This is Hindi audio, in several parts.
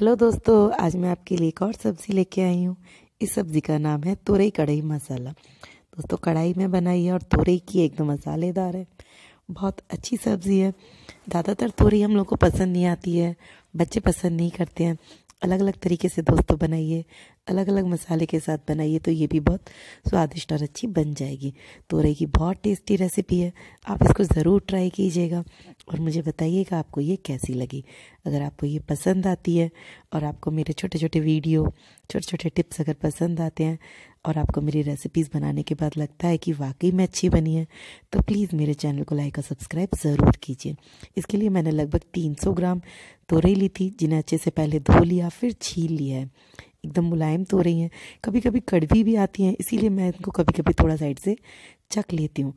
हेलो दोस्तों आज मैं आपके लिए एक और सब्ज़ी लेके आई हूँ इस सब्ज़ी का नाम है तुरई कढ़ाई मसाला दोस्तों कढ़ाई में बनाई है और तुरई की एकदम मसालेदार है बहुत अच्छी सब्ज़ी है ज़्यादातर तुरई हम लोग को पसंद नहीं आती है बच्चे पसंद नहीं करते हैं अलग अलग तरीके से दोस्तों बनाइए अलग अलग मसाले के साथ बनाइए तो ये भी बहुत स्वादिष्ट और अच्छी बन जाएगी तो की बहुत टेस्टी रेसिपी है आप इसको ज़रूर ट्राई कीजिएगा और मुझे बताइएगा आपको ये कैसी लगी अगर आपको ये पसंद आती है और आपको मेरे छोटे छोटे वीडियो छोटे छोटे टिप्स अगर पसंद आते हैं और आपको मेरी रेसिपीज़ बनाने के बाद लगता है कि वाकई में अच्छी बनी है तो प्लीज़ मेरे चैनल को लाइक और सब्सक्राइब ज़रूर कीजिए इसके लिए मैंने लगभग 300 ग्राम तोरई ली थी जिन्हें अच्छे से पहले धो लिया फिर छील लिया है एकदम मुलायम तो रही हैं कभी कभी कड़वी भी आती हैं इसीलिए मैं इनको कभी कभी थोड़ा साइड से चख लेती हूँ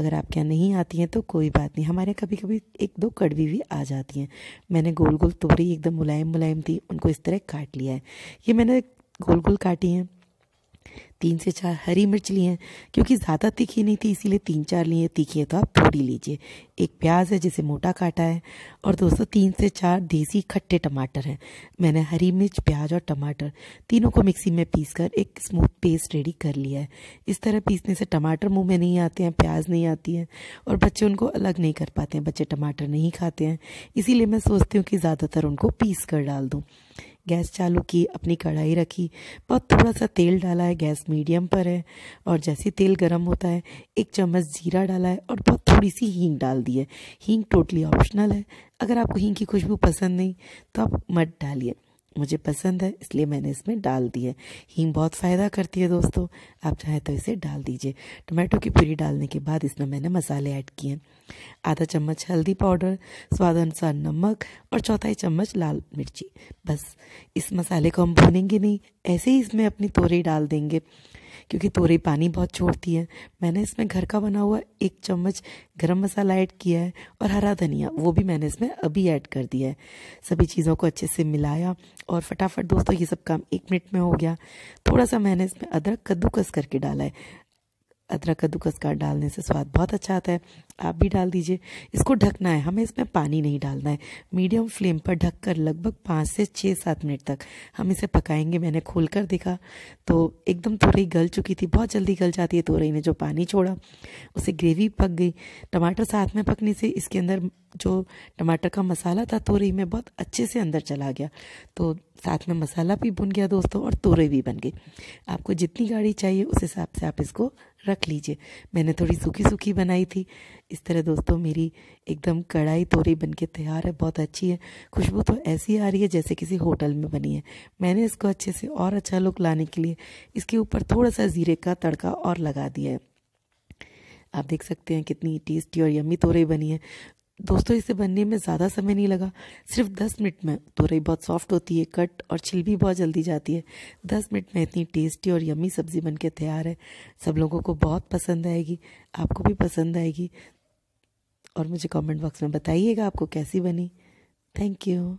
अगर आपके यहाँ नहीं आती हैं तो कोई बात नहीं हमारे कभी कभी एक दो कड़वी भी आ जाती हैं मैंने गोल गोल तोरी एकदम मुलायम मुलायम थी उनको इस तरह काट लिया है ये मैंने गोल गोल काटी हैं तीन से चार हरी मिर्च ली हैं क्योंकि ज़्यादा तीखी नहीं थी इसीलिए तीन चार लिए तीखी है तो आप थोड़ी लीजिए एक प्याज है जिसे मोटा काटा है और दोस्तों तीन से चार देसी खट्टे टमाटर हैं मैंने हरी मिर्च प्याज और टमाटर तीनों को मिक्सी में पीस कर एक स्मूथ पेस्ट रेडी कर लिया है इस तरह पीसने से टमाटर मुँह में नहीं आते हैं प्याज नहीं आती है और बच्चे उनको अलग नहीं कर पाते हैं बच्चे टमाटर नहीं खाते हैं इसीलिए मैं सोचती हूँ कि ज़्यादातर उनको पीस कर डाल दूँ गैस चालू की अपनी कढ़ाई रखी बहुत थोड़ा सा तेल डाला है गैस मीडियम पर है और जैसे तेल गर्म होता है एक चम्मच जीरा डाला है और बहुत थोड़ी सी हींग डाल दी है हींग टोटली ऑप्शनल है अगर आपको हींग की खुशबू पसंद नहीं तो आप मत डालिए मुझे पसंद है इसलिए मैंने इसमें डाल दी है हींग बहुत फ़ायदा करती है दोस्तों आप चाहे तो इसे डाल दीजिए टमाटो की प्यूरी डालने के बाद इसमें मैंने मसाले ऐड किए आधा चम्मच हल्दी पाउडर स्वाद अनुसार नमक और चौथाई चम्मच लाल मिर्ची बस इस मसाले को हम भूनेंगे नहीं ऐसे ही इसमें अपनी तोरी डाल देंगे क्योंकि तोरी पानी बहुत छोड़ती है मैंने इसमें घर का बना हुआ एक चम्मच गरम मसाला ऐड किया है और हरा धनिया वो भी मैंने इसमें अभी ऐड कर दिया है सभी चीज़ों को अच्छे से मिलाया और फटाफट दोस्तों ये सब काम एक मिनट में हो गया थोड़ा सा मैंने इसमें अदरक कद्दूकस करके डाला है अदरक कद्दूकस का डालने से स्वाद बहुत अच्छा आता है आप भी डाल दीजिए इसको ढकना है हमें इसमें पानी नहीं डालना है मीडियम फ्लेम पर ढककर लगभग पाँच से छः सात मिनट तक हम इसे पकाएंगे मैंने खोल कर देखा तो एकदम तोरई गल चुकी थी बहुत जल्दी गल जाती है तोरई ने जो पानी छोड़ा उसे ग्रेवी पक गई टमाटर साथ में पकने से इसके अंदर जो टमाटर का मसाला था तोरई में बहुत अच्छे से अंदर चला गया तो साथ में मसाला भी बुन गया दोस्तों और तोरई भी बन गई आपको जितनी गाढ़ी चाहिए उस हिसाब से आप इसको रख लीजिए मैंने थोड़ी सूखी सूखी बनाई थी इस तरह दोस्तों मेरी एकदम कढ़ाई तोरी बन के तैयार है बहुत अच्छी है खुशबू तो ऐसी आ रही है जैसे किसी होटल में बनी है मैंने इसको अच्छे से और अच्छा लुक लाने के लिए इसके ऊपर थोड़ा सा ज़ीरे का तड़का और लगा दिया है आप देख सकते हैं कितनी टेस्टी और यम्मी तोरई बनी है दोस्तों इसे बनने में ज़्यादा समय नहीं लगा सिर्फ दस मिनट में तोरई बहुत सॉफ्ट होती है कट और छिल भी बहुत जल्दी जाती है दस मिनट में इतनी टेस्टी और यम्मी सब्ज़ी बन के तैयार है सब लोगों को बहुत पसंद आएगी आपको भी पसंद आएगी और मुझे कमेंट बॉक्स में बताइएगा आपको कैसी बनी थैंक यू